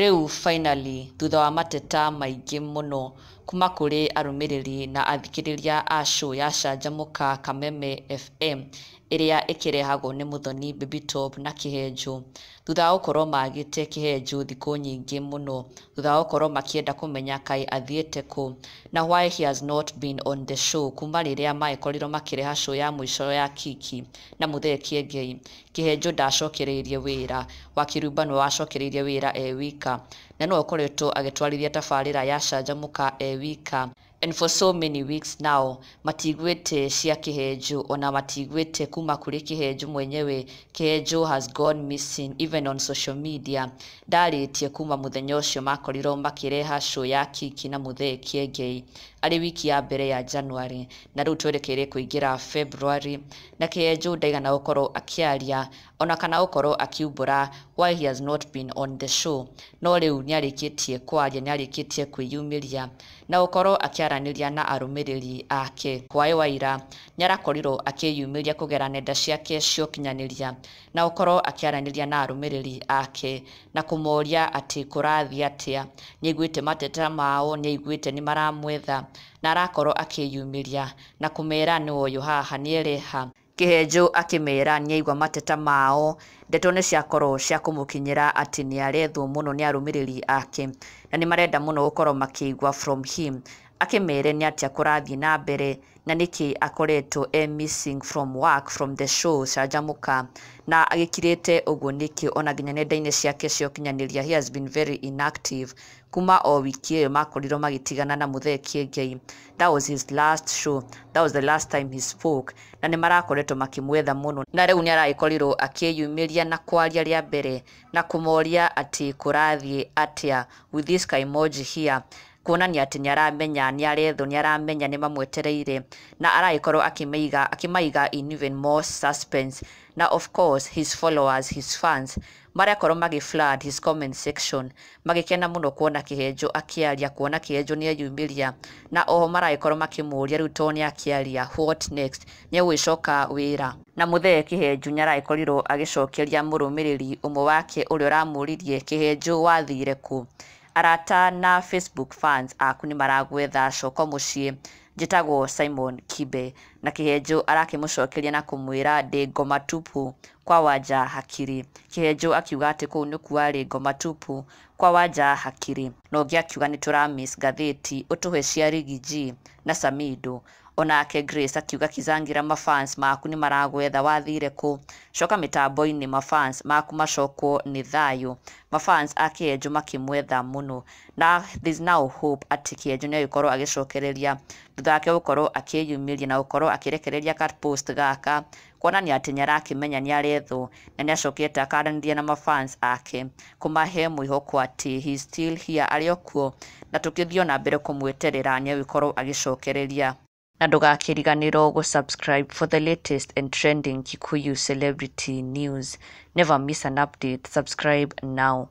rä u finally thutha wa mateta maingä må no kuma kuri arumiriri na athikiriria a show ya Canjamũka Kameme FM ĩrĩa ĩkĩrehagwo nĩ muthoni bibitop na Kĩhenju thutha wa gũkorwo magĩte Kĩhenju thikũ nyingĩ mũno thutha wa gũkorwo makĩenda kũmenya kaĩ athiĩte kũ na why he has not been on the show kuma rĩrĩa magĩkorirwo makĩreha show ya mũico ya Kiki na Muthee Kiengei Kĩhenju ndacokereirie wĩra Wakirumba nĩwe wacokereirie wira e wika na no ũkoretwo agĩtwarithia tabarĩra ya Canjamũka e kubibika and for so many weeks now matigwete cia kiheju ona matigwete kuma kuri kiheju mwenyewe kiheju has gone missing even on social media ndaritie kuma muthenya ucio makorirwo makireha show ya kiki na muthee kiengei ari wiki ya mbere ya january na riu twerekeire kuingira february na kiheju ndaigana gukorwo akiaria ona kana gukorwo akiumbura why he has not been on the show no riu niarikitie kwaria niarikitie kwiyumiria na gukorwo akiaria akĩaranĩria na arũmĩrĩri ake hwaĩ wa ira nĩarakorirwo akĩyumĩria kũgera nenda ciake cia ũkinyanĩria na gũkorwo akĩaranĩria na arũmĩrĩri ake na kũmoria atĩ kũrathiĩ atĩa nĩaiguĩte mateta mao nĩaiguĩte maramwetha na arakorwo akĩyumĩria na kũmera nĩwe ũyũ haha nĩereha kĩhenjũ akĩmera nĩaigua mateta mao ndeto nĩ ciakorwo cia kũmũkinyĩra atĩ nĩarethwo mũno nĩ arũmĩrĩri ake na marenda mũno gũkorwo makĩigua from him akĩmere ni atĩa kũrathiĩ na mbere na niki akoretwo e missing from work from the show canjamũka na agĩkirĩte ũguo nĩkĩ ona nginya nenda-inĩ ciake cia ũkinyanĩria he has been very inactive kuma o wiki ĩyo makorirwo magĩtigana na mũthee kĩengei that was his last show that was the last time he spoke na nĩ marakoretwo makĩmwetha mũno na rĩu nĩ aragĩkorirwo akĩyumĩria na kwaria rĩa mbere na kumoria ati kurathi atia with this kaimoji here kuonania atĩ nĩaramenya nĩarethwo nĩaramenya nĩ mamwetereire na aragĩkorwo akĩmaiga akĩmaiga in even more suspense na of course his followers his fans marakorwo magĩ-flood his comment section magĩkena mũno kuona kĩhenjo akĩaria kuona kĩhenjo nĩeyumĩria na oho maragĩkorwo makĩmũria rĩu to nĩakĩaria what next nĩegũgĩcoka wĩra na mũthee kĩhenju nĩaragĩkorirwo agĩcokeria mũrũmĩrĩri ũmwe wake ũrĩa ũramũririe kĩhenju wathire kũ arata na facebook fans aku nĩ maragwetha coko mũciĩ njĩtagwo simon kibe na kĩhenjũ arakĩmũcokeria na kumwira ndĩ ngoma tupu kwa wanja hakiri kĩhenjũ akiuga atĩ kũu nĩ kuarĩ ngoma tupu kwa wanja hakiri na ũngĩ akiuga nĩ tũramis ngathĩti ũtũhe cia rigi na samido onake grace akiuga kizangira mafans maku ni marago maragwetha wathire kũ coka mĩtambo-inĩ mafans maku macokwo ni thayũ mafans a kĩenjo makĩmwetha mũno na there's now hope atĩ kĩenjo nĩ agĩkorwo agĩcokereria thutha wake gũkorwo akĩyumĩria na gũkorwo akirekereria ka post gaka kuonania atĩ nĩ arakĩmenya ni arethwo na nĩ acokete akaranĩria na mafans ake kũmahe mwĩhoko atĩ he still here arĩ na tũkĩthiĩ ona mbere kũmweterera nĩ agĩkorwo agĩcokereria na ndũgakĩriganĩrwo subscribe for the latest and trending Kikuyu celebrity news. Never miss an update. Subscribe now.